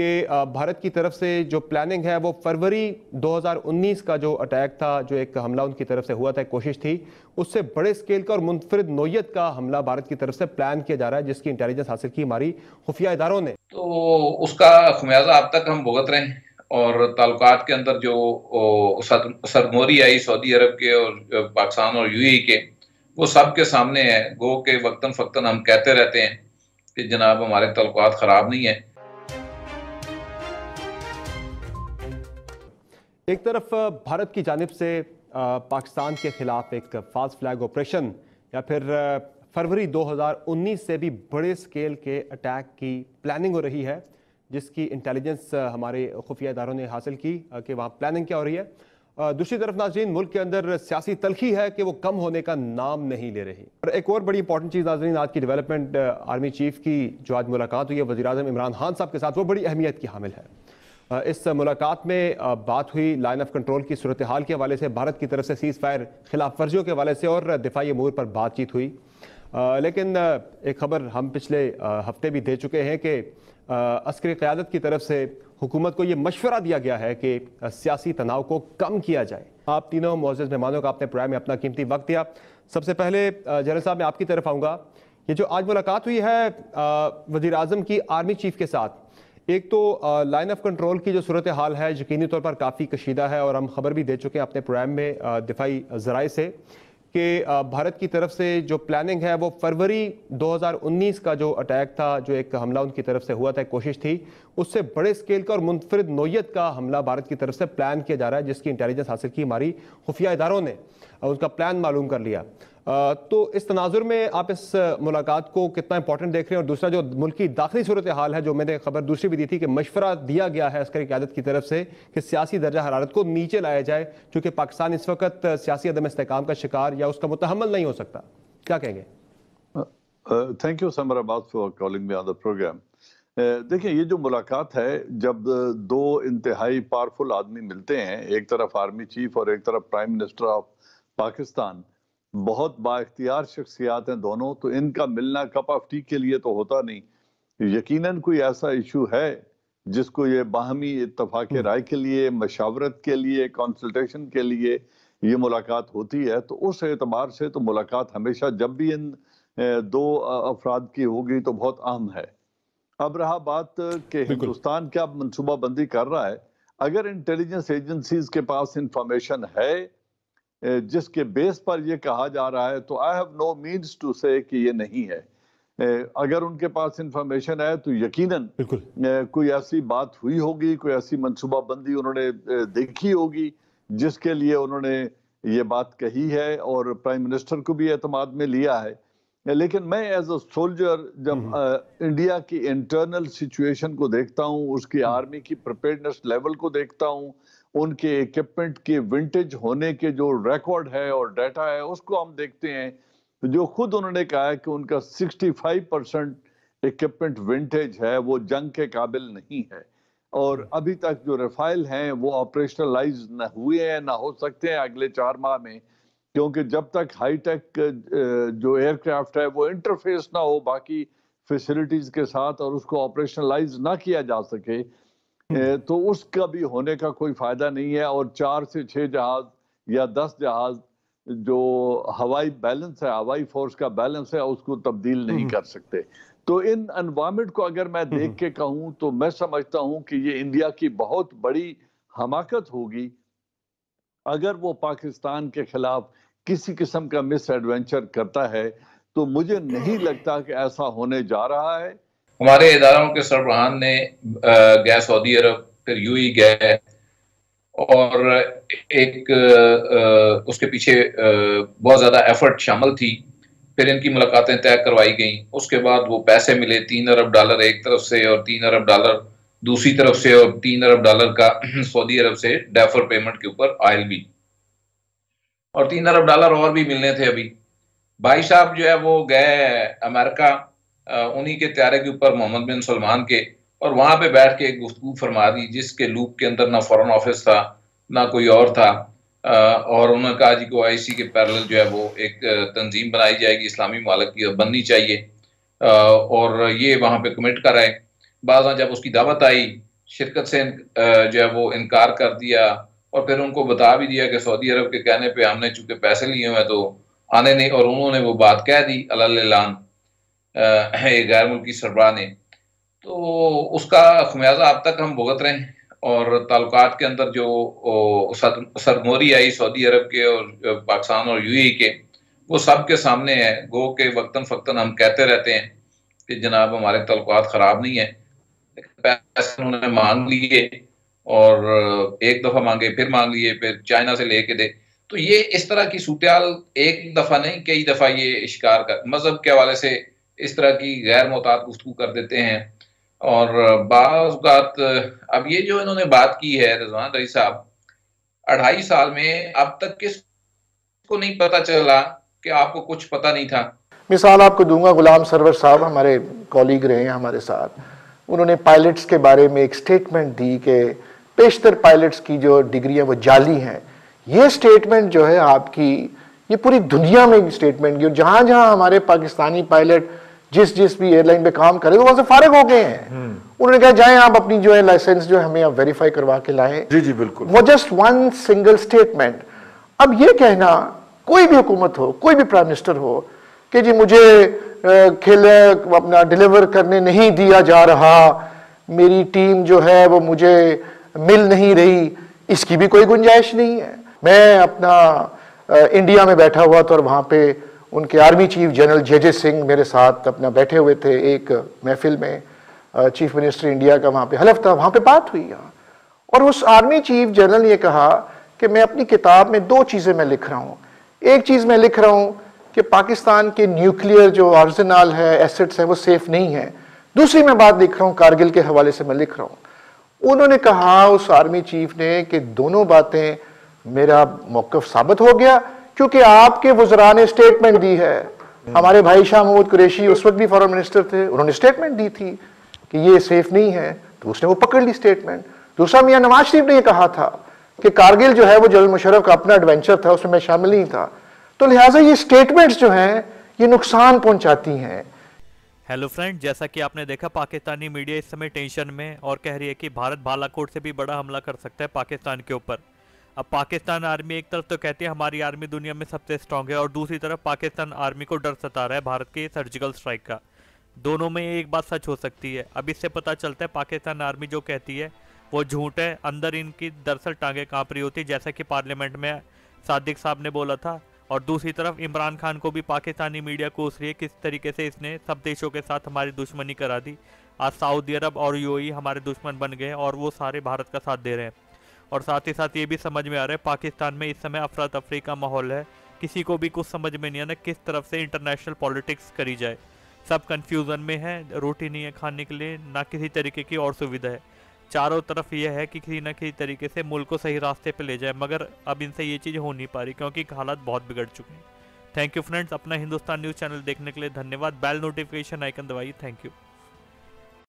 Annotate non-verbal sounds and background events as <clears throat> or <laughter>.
कि भारत की तरफ से जो प्लानिंग है वो फरवरी 2019 का जो अटैक था जो एक हमला उनकी तरफ से हुआ था कोशिश थी उससे बड़े स्केल का और मुनफरद नोयत का हमला भारत की तरफ से प्लान किया जा रहा है जिसकी इंटेलिजेंस हासिल की हमारी खुफिया इदारों ने तो उसका खुमियाजा अब तक हम भुगत रहे हैं और ताल्लुक के अंदर जो सरमोरी आई सऊदी अरब के और पाकिस्तान और यू e के वो सब के सामने है गो के वक्ता फ़क्ता हम कहते रहते हैं कि जनाब हमारे तलुकत ख़राब नहीं है एक तरफ भारत की जानब से पाकिस्तान के खिलाफ एक फास्ट फ्लैग ऑपरेशन या फिर फरवरी 2019 से भी बड़े स्केल के अटैक की प्लानिंग हो रही है जिसकी इंटेलिजेंस हमारे खुफिया इदारों ने हासिल की कि वहाँ प्लानिंग क्या हो रही है दूसरी तरफ नाजरीन मुल्क के अंदर सियासी तलखी है कि वो कम होने का नाम नहीं ले रही और एक और बड़ी इंपॉर्टेंट चीज़ नाजरीन आज की डेवलपमेंट आर्मी चीफ की जो आज मुलाकात हुई है वजी इमरान खान साहब के साथ वो बड़ी अहमियत की हामिल है इस मुलाकात में बात हुई लाइन ऑफ कंट्रोल की सूरत हाल के हवाले से भारत की तरफ से सीज़ फायर खिलाफ वर्जियों के हवाले से और दिफाई अमूर पर बातचीत हुई लेकिन एक खबर हम पिछले हफ्ते भी दे चुके हैं कि अस्करी क़्यादत की तरफ से हुकूमत को ये मशवरा दिया गया है कि सियासी तनाव को कम किया जाए आप तीनों मोज़ मेहमानों का आपने प्रोग्राम में अपना कीमती वक्त दिया सबसे पहले जनरल साहब मैं आपकी तरफ आऊँगा ये जो आज मुलाकात हुई है वज़ी अजम की आर्मी चीफ़ के साथ एक तो लाइन ऑफ कंट्रोल की जो सूरत हाल है यकीनी तौर पर काफ़ी कशीदा है और हम खबर भी दे चुके हैं अपने प्रोग्राम में दिफाई ज़राए से कि भारत की तरफ से जो प्लानिंग है वो फरवरी 2019 का जो अटैक था जो एक हमला उनकी तरफ से हुआ था कोशिश थी उससे बड़े स्केल का और मुनफरद नोयत का हमला भारत की तरफ से प्लान किया जा रहा है जिसकी इंटेलिजेंस हासिल की हमारी खुफिया इदारों ने उनका प्लान मालूम कर लिया तो इस तनाजुर में आप इस मुलाकात को कितना इंपॉर्टेंट देख रहे हैं और दूसरा जो मुल्क की दाखिली सूरत हाल है जो मैंने खबर दूसरी भी दी थी कि मशवरा दिया गया है अस्करी क्यादत की तरफ से कि सियासी दर्जा हरारत को नीचे लाया जाए चूँकि पाकिस्तान इस वक्त सियासी अदम इसकाम का शिकार या उसका मुतहमल नहीं हो सकता क्या कहेंगे थैंक यू समर आबाद for calling me on the program देखिए ये जो मुलाकात है जब दो इंतहाई पावरफुल आदमी मिलते हैं एक तरफ आर्मी चीफ और एक तरफ प्राइम मिनिस्टर ऑफ पाकिस्तान बहुत बाख्तियार शख्सियात हैं दोनों तो इनका मिलना कप ऑफ टी के लिए तो होता नहीं यकीनन कोई ऐसा इशू है जिसको ये बाहमी इतफाक हम्म। राय के लिए मशावरत के लिए कंसल्टेशन के लिए ये मुलाकात होती है तो उस एतबार से तो मुलाकात हमेशा जब भी इन दो अफराद की होगी तो बहुत अहम है अब रहा बात कि हिंदुस्तान क्या मनसूबाबंदी कर रहा है अगर इंटेलिजेंस एजेंसीज के पास इंफॉर्मेशन है जिसके बेस पर यह कहा जा रहा है तो I have no means to say कि ये नहीं है अगर उनके पास इंफॉर्मेशन है तो यकीनन कोई ऐसी बात हुई होगी कोई ऐसी मनसूबाबंदी उन्होंने देखी होगी जिसके लिए उन्होंने ये बात कही है और प्राइम मिनिस्टर को भी एतमाद में लिया है लेकिन मैं एज हम्म। अ सोल्जर जब आ, इंडिया की इंटरनल सिचुएशन को देखता हूँ उसकी आर्मी हम्म। की प्रिपेयर्डनेस लेवल को देखता हूँ उनके इक्विपमेंट के विंटेज होने के जो रिकॉर्ड है और डाटा है उसको हम देखते हैं जो खुद उन्होंने कहा है कि उनका 65 परसेंट इक्विपमेंट विंटेज है वो जंग के काबिल नहीं है और हम्म। अभी तक जो रफाइल हैं वो ऑपरेशनलाइज ना हुए हैं ना हो सकते हैं अगले चार माह में क्योंकि जब तक हाईटेक जो एयरक्राफ्ट है वो इंटरफेस ना हो बाकी फैसिलिटीज के साथ और उसको ऑपरेशनलाइज ना किया जा सके तो उसका भी होने का कोई फायदा नहीं है और चार से छह जहाज या दस जहाज जो हवाई बैलेंस है हवाई फोर्स का बैलेंस है उसको तब्दील नहीं हम्म। कर सकते तो इन एनवायरमेंट को अगर मैं देख हम्म। के कहूं तो मैं समझता हूं कि ये इंडिया की बहुत बड़ी हमाकत होगी अगर वो पाकिस्तान के खिलाफ किसी किस्म का मिस एडवेंचर करता है तो मुझे नहीं लगता कि ऐसा होने जा रहा है हमारे इदारों के सरबराहान ने गए सऊदी अरब फिर यू गए और एक आ, उसके पीछे बहुत ज़्यादा एफर्ट शामिल थी फिर इनकी मुलाकातें तय करवाई गई उसके बाद वो पैसे मिले तीन अरब डॉलर एक तरफ से और तीन अरब डॉलर दूसरी तरफ से और तीन अरब डॉलर का <clears throat> सऊदी अरब से डेफर पेमेंट के ऊपर आयल भी और तीन अरब डॉलर और भी मिलने थे अभी भाई साहब जो है वो गए अमेरिका उन्हीं के त्यारे के ऊपर मोहम्मद बिन सलमान के और वहां पे बैठ के एक गुफ्तु फरमा दी जिसके लूप के अंदर ना फॉरेन ऑफिस था ना कोई और था और उन्होंने कहा जी को आईसी के पैरल जो है वो एक तंजीम बनाई जाएगी इस्लामी मालक की बननी चाहिए और ये वहां पे कमिट कराए बाद जब उसकी दावत आई शिरकत से जो है वो इनकार कर दिया और फिर उनको बता भी दिया कि सऊदी अरब के कहने पे हमने चूंकि पैसे लिए हुए तो आने नहीं और उन्होंने वो बात कह दी अल्लाह गैर मुल्की सरबरा ने तो उसका खमियाजा अब तक हम भुगत रहे हैं और ताल्लुक के अंदर जो सरमोरी आई सऊदी अरब के और पाकिस्तान और ए के वो सब के सामने है गो के वक्ता फ़क्ता हम कहते रहते हैं कि जनाब हमारे तलुकात ख़राब नहीं है पैसे उन्होंने मांग लिए और एक दफ़ा मांगे फिर मांग लिए फिर चाइना से लेके दे तो ये इस तरह की सूटाल एक दफ़ा नहीं कई दफ़ा ये शिकार कर मज़हब के हवाले से इस तरह की गैर मोहतात गुफ्तु कर देते हैं और बात अब ये जो इन्होंने बात की है रजवान रही साहब अढ़ाई साल में अब तक किस को नहीं पता चला कि आपको कुछ पता नहीं था मिसाल आपको दूंगा गुलाम सरवर साहब हमारे कॉलीग रहे हैं हमारे साथ उन्होंने पायलट्स के बारे में एक स्टेटमेंट दी कि पेशतर पायलट्स की जो डिग्री है वो जाली हैं ये स्टेटमेंट जो है आपकी ये पूरी दुनिया में स्टेटमेंट की और जहाँ जहाँ हमारे पाकिस्तानी पायलट जिस जिस भी एयरलाइन पे काम करे तो वहां से फारिग हो गए हैं हम्म। उन्होंने कहा जाए आप अपनी जो है लाइसेंस जो हमें आप वेरीफाई करवा के लाए जी जी बिल्कुल वो जस्ट वन सिंगल स्टेटमेंट अब ये कहना कोई भी हुकूमत हो कोई भी प्राइम मिनिस्टर हो कि जी मुझे खेल अपना डिलीवर करने नहीं दिया जा रहा मेरी टीम जो है वो मुझे मिल नहीं रही इसकी भी कोई गुंजाइश नहीं है मैं अपना इंडिया में बैठा हुआ था और वहाँ पे उनके army chief general J J Singh मेरे साथ अपना बैठे हुए थे एक महफिल में चीफ मिनिस्टर इंडिया का वहाँ पे हलफ था वहाँ पे बात हुई यहाँ और उस आर्मी चीफ जनरल ने कहा कि मैं अपनी किताब में दो चीज़ें मैं लिख रहा हूँ एक चीज़ मैं लिख रहा हूँ कि पाकिस्तान के न्यूक्लियर जो आर्जनाल है एसेट्स हैं वो सेफ नहीं है दूसरी मैं बात लिख रहा हूँ कारगिल के हवाले से मैं लिख रहा हूँ उन्होंने कहा उस आर्मी चीफ ने कि दोनों बातें मेरा मौक़ साबित हो गया क्योंकि आपके वजरा ने स्टेटमेंट दी है हम्म। हमारे भाई शाह महमूद कुरेशी उस वक्त भी फॉरन मिनिस्टर थे उन्होंने स्टेटमेंट दी थी कि ये सेफ नहीं है तो उसने वो पकड़ ली स्टेटमेंट दूसरा मियाँ नवाज शरीफ ने यह कहा था कि कारगिल जो है वो जनरल मुशरफ का अपना एडवेंचर था उसमें मैं शामिल नहीं था तो लिहाजा ये स्टेटमेंट्स जो हैं ये नुकसान पहुंचाती हैं हेलो फ्रेंड जैसा कि आपने देखा पाकिस्तानी मीडिया इस समय टेंशन में और कह रही है कि भारत बालाकोट से भी बड़ा हमला कर सकता है पाकिस्तान के ऊपर अब पाकिस्तान आर्मी एक तरफ तो कहती है हमारी आर्मी दुनिया में सबसे स्ट्रांग है और दूसरी तरफ पाकिस्तान आर्मी को डर सता रहा है भारत के सर्जिकल स्ट्राइक का दोनों में एक बात सच हो सकती है अब इससे पता चलता है पाकिस्तान आर्मी जो कहती है वो झूठ है अंदर इनकी दरअसल टांगे कांप रही होती जैसा कि पार्लियामेंट में सादिक साहब ने बोला था और दूसरी तरफ इमरान खान को भी पाकिस्तानी मीडिया कोस रही है किस तरीके से इसने सब देशों के साथ हमारी दुश्मनी करा दी आज सऊदी अरब और यूएई हमारे दुश्मन बन गए और वो सारे भारत का साथ दे रहे हैं और साथ ही साथ ये भी समझ में आ रहा है पाकिस्तान में इस समय अफरा तफरी का माहौल है किसी को भी कुछ समझ में नहीं आना किस तरफ से इंटरनेशनल पॉलिटिक्स करी जाए सब कन्फ्यूज़न में है रोटी नहीं है खाने के लिए ना किसी तरीके की और सुविधा है चारों तरफ यह है कि किसी न किसी तरीके से मुल्क को सही रास्ते पर ले जाए मगर अब इनसे ये चीज़ हो नहीं पा रही क्योंकि हालात बहुत बिगड़ चुके हैं थैंक यू फ्रेंड्स अपना हिंदुस्तान न्यूज़ चैनल देखने के लिए धन्यवाद बेल नोटिफिकेशन आइकन दबाइए थैंक यू